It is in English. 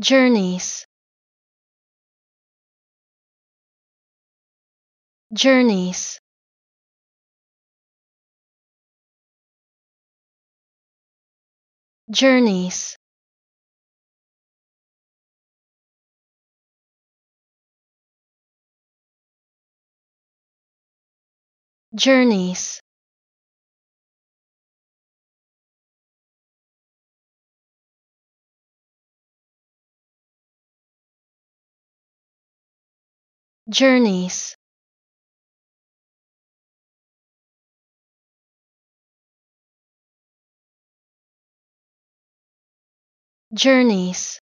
journeys journeys journeys journeys Journeys Journeys